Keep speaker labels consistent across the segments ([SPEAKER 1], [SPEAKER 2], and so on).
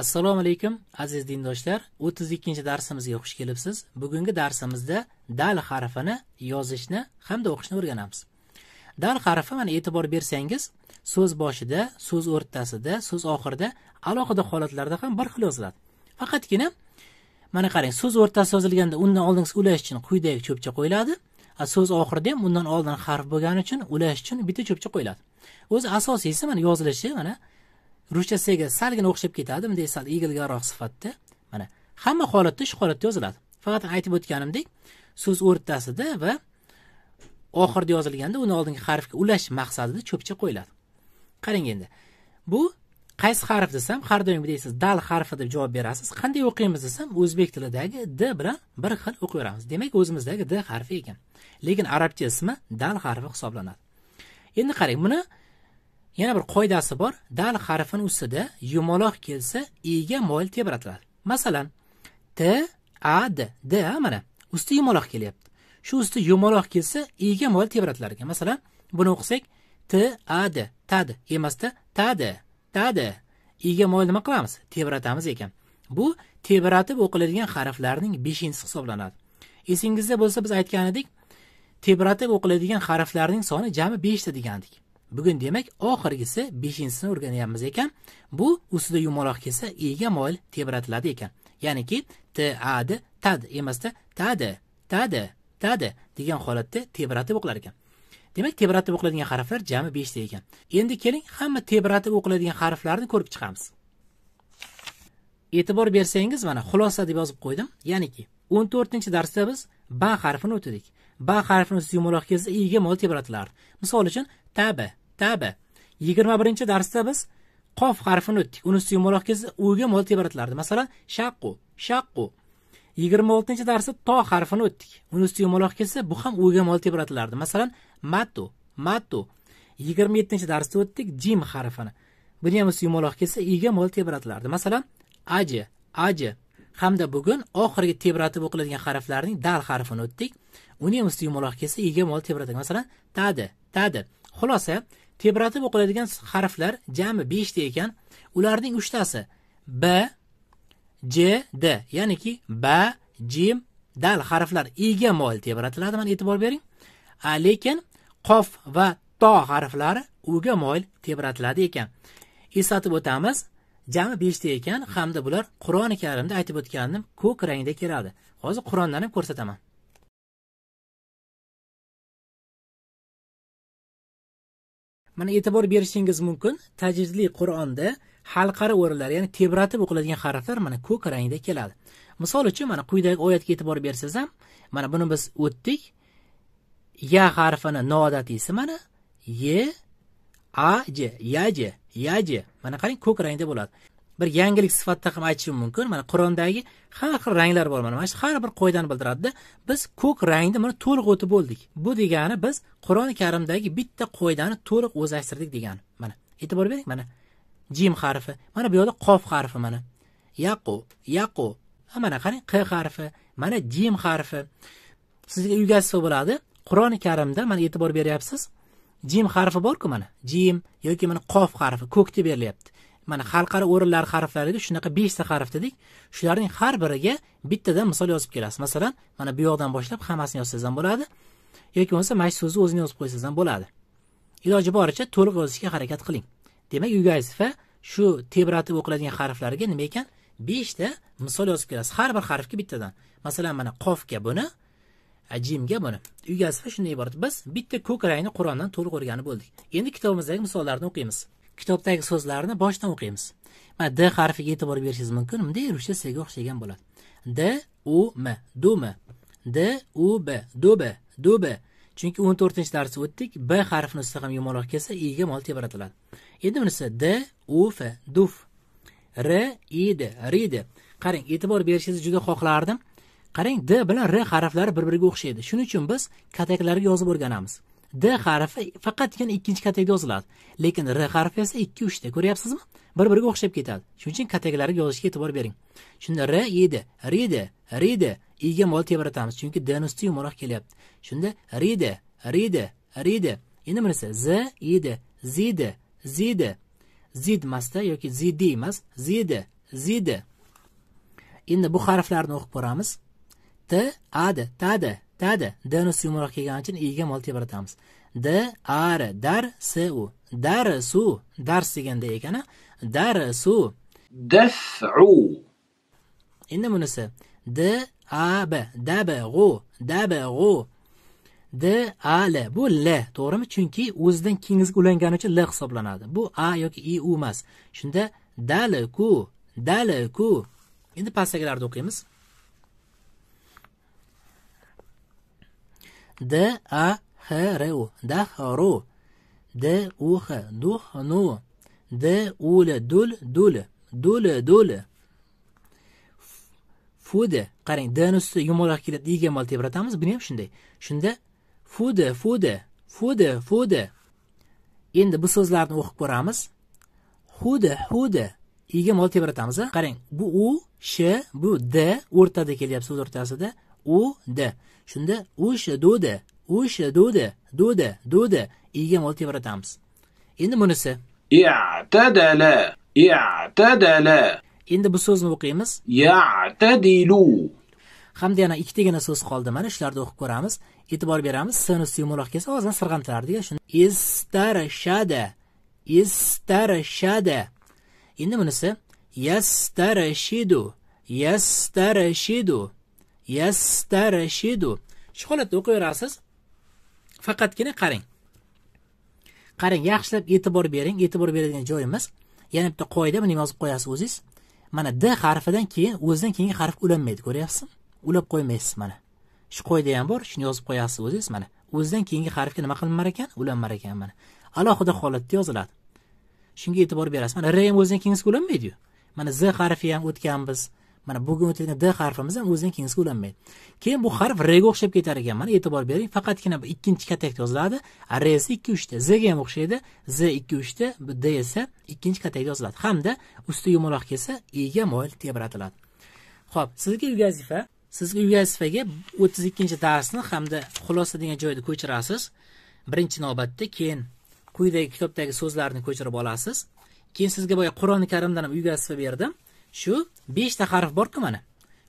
[SPEAKER 1] assalomu alaykum aziz dindoshlar o'ttiz ikkinchi darsimizga xush kelibsiz bugungi darsimizda dal harfini yozishni hamda o'qishni o'rganamiz dal harfi mana e'tibor bersangiz so'z boshida so'z o'rtasida so'z oxirida alohida holatlarda ham bir xil yoziladi faqatgina mana qarang so'z o'rtasida yozilganda undan oldingisi ulash uchun quyidagi cho'pcha qo'yiladi so'z oxirida ham undan oldin harf bo'lgani uchun ulash uchun bitta cho'pcha qo'yiladi o'zi asosiysi mana yozilishi mana ruschasiga salgina o'xshab ketadi bunday sal egilgaroq sifatda mana hamma holatda shu holatda yoziladi faqat aytib o'tganimdek so'z o'rtasida va oxirida yozilganda uni oldingi harfga ulash maqsadida cho'pcha qo'yiladi qarang endi bu qaysi harf desam har doim deysiz dal harfi deb javob berasiz qanday o'qiymiz desam o'zbek tilidagi d bilan bir xil o'qiyveramiz demak o'zimizdagi d harfi ekan lekin arabcha ismi dal harfi hisoblanadi endi qarang buni yana bir qoidasi bor dal harfini ustida yumaloq kelsa iga moyil tebratiladi masalan t a d d mana usti yumaloq kelyapti shu usti yumaloq kelsa iga moyil tebratilar ekan masalan buni o'qisak t a d tad emasda tadi tadi iga moyil nima qilamiz tebratamiz ekan bu tebratib o'qiladigan harflarning beshinchisi hisoblanadi esingizda bo'lsa biz aytgan edik tebratib o'qiladigan harflarning soni jami beshta degandik bugun demak oxirgisi beshinchisini o'rganyapmiz ekan bu ustida yumaloq kelsa ega moyil tebratiladi ekan ya'niki tad tad emasda tadi tadi tadi degan holatda tebratib o'qilar ekan demak tebratib o'qiladigan harflar jami beshta ekan endi keling hamma tebratib o'qiladigan harflarni ko'rib chiqamiz e'tibor bersangiz mana xulosa deb yozib qo'ydim ya'niki o'n to'rtinchi darsda biz ba harfini o'tadik ba harfini yumaloq kelsa iga mol tebratilardi misol uchun tabi kitabi yigirma birinchi darsda biz qof harfini o'tdik unisi yumaloq kelsa uga mo'l tebratilardi masalan shaqqu shaqqu yigirma oltinchi darsda to harfini o'tdik uni ustiga yumaloq kelsa bu ham uga mo'l tebratilardi masalan matu matu yigirma yettinchi darsda o'tdik jim harfini buni ham ustiga yumaloq kelsa iga mo'l tebratilardi masalan aji aji hamda bugun oxirgi tebratib o'qiladigan harflarning dal harfini o'tdik uni ham ustiga yumaloq kelsa iga mo'l tebratadi masalan tadi tadi xulosa tebratib o'qiladigan harflar jami beshta ekan ularning uchtasi b j d ya'niki ba jim dal harflar iga moyil tebratiladi mana e'tibor bering lekin qof va to harflari uga moyil tebratiladi ekan eslatib o'tamiz jami beshta ekan hamda bular qur'oni karimda aytib o'tganim ko'k rangda keladi hozir qur'ondan ham ko'rsataman mana e'tibor berishingiz mumkin tajvidli qur'onda halqari o'rinlar ya'ni tebratib o'qiladigan harflar mana ko'k rangda keladi misol uchun mana quyidagi oyatga e'tibor bersangiz ham mana buni biz o'tdik ya harfini noodatiysi mana ye a j yaj yaj mana qarang ko'k rangda bo'ladi bir yangilik sifatida ham aytishim mumkin mana qur'ondagi har xil ranglar bor mana shu har bir qoidani bildiradida biz ko'k rangni mana to'liq o'tib bo'ldik bu degani biz qur'oni karimdagi bitta qoidani to'liq o'zlashtirdik degani mana e'tibor bering mana jim harfi mana bu yoqda qof harfi mana yaqu yaqu mana qarang q harfi mana jim harfi sizga uygazifa bo'ladi qur'oni karimda mana e'tibor beryapsiz jim harfi borku mana jim yoki mana qof harfi ko'kda berilyapti mana xalqaro o'rinlar harflarida shunaqa beshta harf dedik shularning har biriga bittadan misol yozib kelasiz masalan mana bu yoqdan boshlab hammasini yozsangiz ham bo'ladi yoki bo'lmasa mana shu so'zni o'zini yozib qo'ysangiz ham bo'ladi iloji boricha to'liq yozishga harakat qiling demak yugayzfa shu tebratib o'qiladigan harflarga nima ekan beshta misol yozib kelasiz har bir harfga bittadan masalan mana qofga buni jimga buni yugazfa shundan iborat biz bitta ko'k rangni qur'ondan to'liq o'rganib bo'ldik endi kitobimizdagi misollarni o'qiymiz kitobdagi so'zlarni boshdan o'qiymiz mana d harfiga e'tibor berishingiz mumkin bunday ruscha sga o'xshagan bo'ladi d u m dumi d u b dubi dubi chunki o'n to'rtinchi darsda o'tdik b harfini ustida ham yumaloq kelsa iga mol tebratiladi endi bunisi d u f duf r id ridi qarang e'tibor berishingizni juda xohlardim qarang d bilan r harflari bir biriga o'xshaydi shuning uchun biz kataklarga yozib o'rganamiz d harfi faqatgina ikkinchi katakda yoziladi lekin r harfi esa ikki uchta ko'ryapsizmi bir biriga o'xshab ketadi shuning uchun kategoriyalarga yozishga e'tibor bering shunda r edi redi redi iga mol tebratamiz chunki dni usti yumaloq kelyapti shunda redi redi redi endi bunisi z edi zidi zidi zid emasda yoki zidi emas zidi zidi endi bu harflarni o'qib ko'ramiz t adi tadi dadi dni yumaloq kelgani uchun iga mol tebratamiz d ar dar s u dar su dars deganda ekana dar su dafu endi bunisi d a b dab g'u dab g'u d a l bu l to'g'rimi chunki o'zidan keyingisiga ulangani uchun l hisoblanadi bu a yoki i u emas shunda dali ku dali ku endi pastdagilarni o'qiymiz D Д А Х Р У дахру Д У Х духну Д Уля дуль дуль дуль дуль фуda qarang dni usti yumaloq keladi degan mal tebratamiz buni ham shunday shunda fuda fuda fuda fuda endi bu so'zlarni o'qib ko'ramiz huda huda iga mol tebratamiz qarang bu u sh bu d o'rtada kelyapti so'z o'rtasida u d shunda o'sha doda o'sha doda doda doda iga mol endi bunisi i'tadala i'tadala endi bu so'zni o'qiymiz ya'tadilu hamda yana ikkitagina so'z qoldi mana shularni o'qib ko'ramiz e'tibor beramiz s yumaloq kelsa og'zidan sirg'amtilardi shunda istarshada istarshada endi bunisi yastarashidu yastarashidu yastarashidu shu holatda o'qiyverasiz faqatgina qarang qarang yaxshilab e'tibor bering e'tibor beradigan joyimiz yana bitta qoida buni yozib qo'yasiz o'zingiz mana d harfidan keyin o'zidan keyingi harf ulanmaydi ko'ryapsizmi ulab qo'ymaysiz mana shu qoida ham bor shuni yozib qo'yasiz o'zingiz mana o'zidan keyingi harfga nima qilinmar ekan ulanmar ekan mana alohida holatda yoziladi shunga e'tibor berasiz mana r ham o'zidan keyingisiga ulanmaydiyu mana z harfi ham o'tganmiz mana bugun o'tayotgan d harfimiz ham o'zidan keyingisiga ulanmaydi keyin bu harf rga o'xshab ketar ekan mana e'tibor bering faqatgina ikkinchi katakda yoziladi r esa ikki uchta zga ham o'xshaydi z ikki uchta d esa ikkinchi katakda yoziladi hamda usti yumaloq kelsa ega moyil tebratiladi ho'p sizga uy vazifa sizga uy vazifaga o'ttiz ikkinchi darsni hamda xulosa degan joyda ko'chirasiz birinchi navbatda keyin quyidagi kitobdagi so'zlarni ko'chirib olasiz keyin sizga boya qur'oni karimdan ham uy vazifa berdim shu 5 ta harf borku mana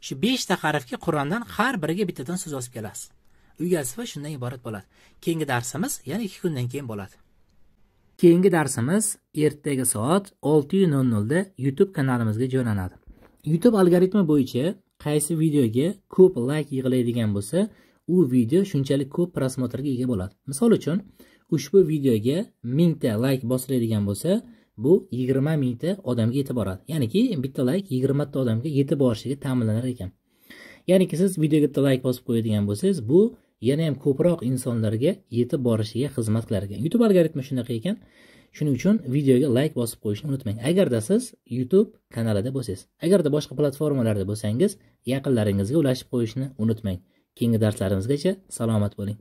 [SPEAKER 1] shu 5 ta harfga qur'ondan har biriga bittadan so'z yozib kelasiz uyasi va shundan iborat bo'ladi keyingi darsimiz yana 2 kundan keyin bo'ladi keyingi darsimiz ertaga soat 6:00 da youtube kanalimizga joylanadi youtube algoritmi bo'yicha qaysi videoga ko'p layk yig'iladigan bo'lsa u video shunchalik ko'p prosmotrga ega bo'ladi misol uchun ushbu videoga mingta layk bosiladigan bo'lsa bu yigirma mingta odamga yetib boradi ya'niki bitta layk yigirmata odamga yetib borishligi ta'minlanar ekan ya'niki siz videoga bitta layk bosib qo'yadigan bo'lsangiz bu yana ham ko'proq insonlarga yetib borishiga xizmat qilar ekan youtube algoritmi shunaqa ekan shuning uchun videoga layk bosib qo'yishni unutmang agarda siz youtube kanalida bo'lsangiz agarda boshqa platformalarda bo'lsangiz yaqinlaringizga ulashib qo'yishni unutmang keyingi darslarimizgacha salomat bo'ling